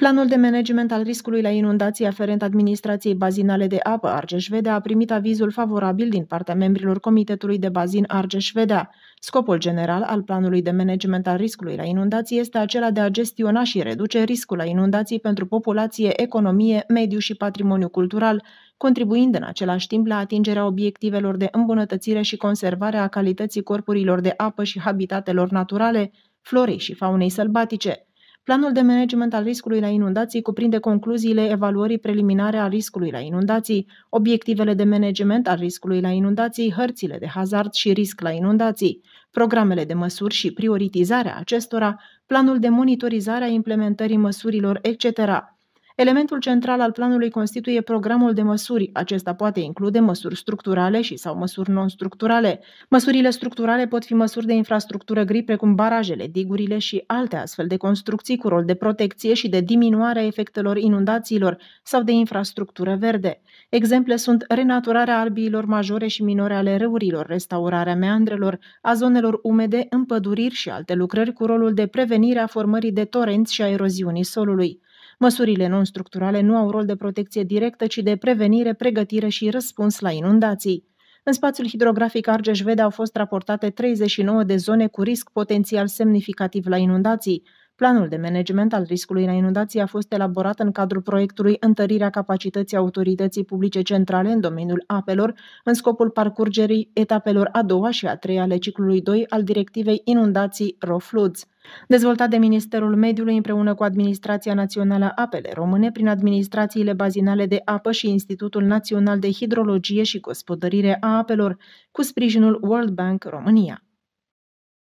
Planul de management al riscului la inundații aferent administrației bazinale de apă Argeș-Vedea a primit avizul favorabil din partea membrilor Comitetului de Bazin Argeș-Vedea. Scopul general al planului de management al riscului la inundații este acela de a gestiona și reduce riscul la inundații pentru populație, economie, mediu și patrimoniu cultural, contribuind în același timp la atingerea obiectivelor de îmbunătățire și conservare a calității corpurilor de apă și habitatelor naturale, florei și faunei sălbatice – Planul de management al riscului la inundații cuprinde concluziile evaluării preliminare a riscului la inundații, obiectivele de management al riscului la inundații, hărțile de hazard și risc la inundații, programele de măsuri și prioritizarea acestora, planul de monitorizare a implementării măsurilor, etc. Elementul central al planului constituie programul de măsuri. Acesta poate include măsuri structurale și sau măsuri non-structurale. Măsurile structurale pot fi măsuri de infrastructură gri, precum barajele, digurile și alte astfel de construcții cu rol de protecție și de diminuare a efectelor inundațiilor sau de infrastructură verde. Exemple sunt renaturarea albiilor majore și minore ale râurilor, restaurarea meandrelor, a zonelor umede, împăduriri și alte lucrări cu rolul de prevenire a formării de torenți și a eroziunii solului. Măsurile non-structurale nu au rol de protecție directă, ci de prevenire, pregătire și răspuns la inundații. În spațiul hidrografic Argeș-Vede au fost raportate 39 de zone cu risc potențial semnificativ la inundații. Planul de management al riscului la inundații a fost elaborat în cadrul proiectului Întărirea capacității autorității publice centrale în domeniul apelor, în scopul parcurgerii etapelor a doua și a treia ale ciclului 2 al directivei Inundații Rofluds dezvoltat de Ministerul Mediului împreună cu Administrația Națională Apele Române prin administrațiile bazinale de apă și Institutul Național de Hidrologie și Gospodărire a Apelor, cu sprijinul World Bank România.